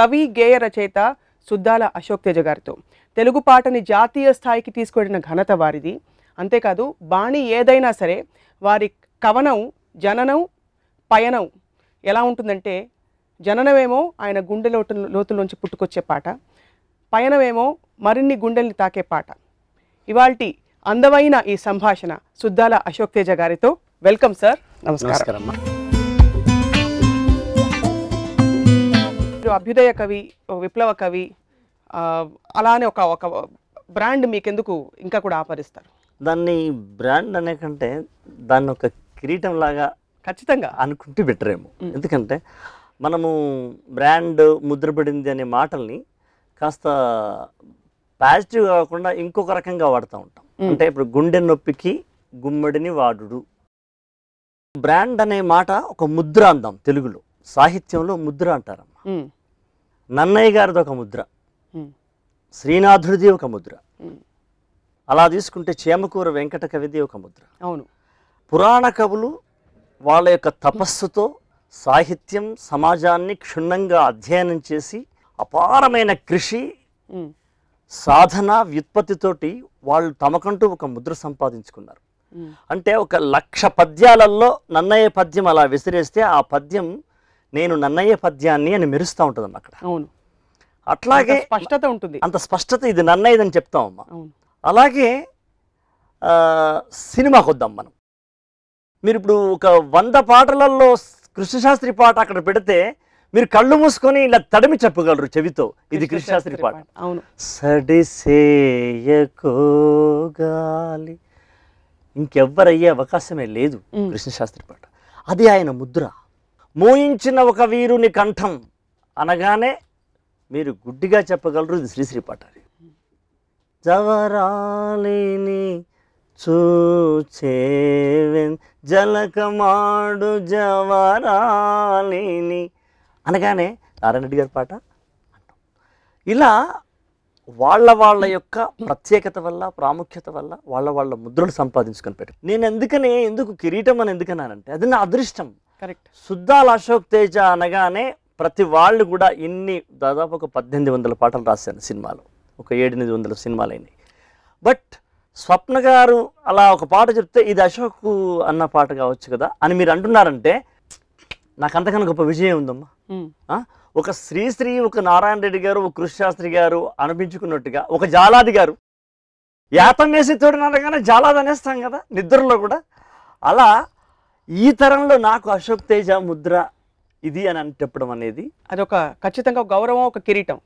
కవి గేయ రచయిత సుద్దాల అశోక్ తేజ గారితో తెలుగు పాటని జాతీయ స్థాయికి తీసుకువెళ్ళిన ఘనత వారిది అంతేకాదు బాణి ఏదైనా సరే వారి కవనం జననం పయనం ఎలా ఉంటుందంటే జననమేమో ఆయన గుండె లోటు లోతులోంచి పుట్టుకొచ్చే పాట పయనమేమో మరిన్ని గుండెల్ని తాకే పాట ఇవాల్టి అందమైన ఈ సంభాషణ సుద్దాల అశోక్ తేజ గారితో వెల్కమ్ సార్ నమస్కారం మీరు అభ్యుదయ కవి విప్లవ కవి అలానే ఒక ఒక బ్రాండ్ మీకెందుకు ఇంకా కూడా ఆపరిస్తారు దాన్ని బ్రాండ్ అనే కంటే దాన్ని ఒక కిరీటం లాగా ఖచ్చితంగా అనుకుంటే బెటరేమో ఎందుకంటే మనము బ్రాండ్ ముద్రపడింది అనే మాటల్ని కాస్త పాజిటివ్ కాకుండా ఇంకొక రకంగా వాడుతూ ఉంటాం అంటే ఇప్పుడు గుండె నొప్పికి గుమ్మడిని వాడుడు బ్రాండ్ అనే మాట ఒక ముద్ర అందాం తెలుగులో సాహిత్యంలో ముద్ర అంటారమ్మా నన్నయ్య గారిది ఒక ముద్ర శ్రీనాథుడిది ఒక ముద్ర అలా తీసుకుంటే చేమకూర వెంకట కవిది ఒక ముద్ర అవును పురాణ కవులు వాళ్ళ యొక్క తపస్సుతో సాహిత్యం సమాజాన్ని క్షుణ్ణంగా అధ్యయనం చేసి అపారమైన కృషి సాధన వ్యుత్పత్తితోటి వాళ్ళు తమకంటూ ఒక ముద్ర సంపాదించుకున్నారు అంటే ఒక లక్ష పద్యాలలో నన్నయ్య పద్యం అలా విసిరేస్తే ఆ పద్యం నేను నన్నయ్య పద్యాన్ని అని మెరుస్తూ ఉంటుందమ్మ అక్కడ అవును అట్లాగే స్పష్టత ఉంటుంది అంత స్పష్టత ఇది నన్నయ్యదని చెప్తామమ్మా అలాగే సినిమాకి వద్దాం మనం మీరు ఇప్పుడు ఒక వంద పాటలలో కృష్ణశాస్త్రి పాట అక్కడ పెడితే మీరు కళ్ళు మూసుకొని ఇలా తడిమి చెప్పగలరు చెవితో ఇది కృష్ణశాస్త్రి పాట అవును సడిసేయకోగాలి ఇంకెవ్వరయ్యే అవకాశమే లేదు కృష్ణశాస్త్రి పాట అది ఆయన ముద్ర మోయించిన ఒక వీరుని కంఠం అనగానే మీరు గుడ్డిగా చెప్పగలరు ఇది శ్రీశ్రీ పాఠారి జవరాలిని చూచేవెన్ జలకమాడు జవరాలిని అనగానే నారాయణరెడ్డి గారి పాట ఇలా వాళ్ళ వాళ్ళ యొక్క ప్రత్యేకత వల్ల ప్రాముఖ్యత వల్ల వాళ్ళ వాళ్ళ ముద్రలు సంపాదించుకొని పెట్టారు నేను ఎందుకనే ఎందుకు కిరీటం అని ఎందుకన్నానంటే అది నా అదృష్టం కరెక్ట్ సుద్దాల అశోక్ తేజ అనగానే ప్రతి వాళ్ళు కూడా ఇన్ని దాదాపు ఒక పద్దెనిమిది వందల పాటలు రాశారు సినిమాలు ఒక ఏడెనిమిది వందల సినిమాలు అయినాయి బట్ స్వప్న గారు అలా ఒక పాట చెప్తే ఇది అశోక్ అన్న పాట కావచ్చు కదా అని మీరు అంటున్నారంటే నాకు అంతకన్నా గొప్ప విజయం ఉందమ్మా ఒక శ్రీశ్రీ ఒక నారాయణ రెడ్డి గారు ఒక కృషి శాస్త్రి గారు అనిపించుకున్నట్టుగా ఒక జాలాది గారు యాతం వేసి తోడినారగానే జాలాది అనేస్తాం కదా నిద్రలో కూడా అలా ఈ తరంలో నాకు అశోక్ తేజ ముద్ర ఇది అని అని చెప్పడం అనేది అది ఒక ఖచ్చితంగా గౌరవం ఒక కిరీటం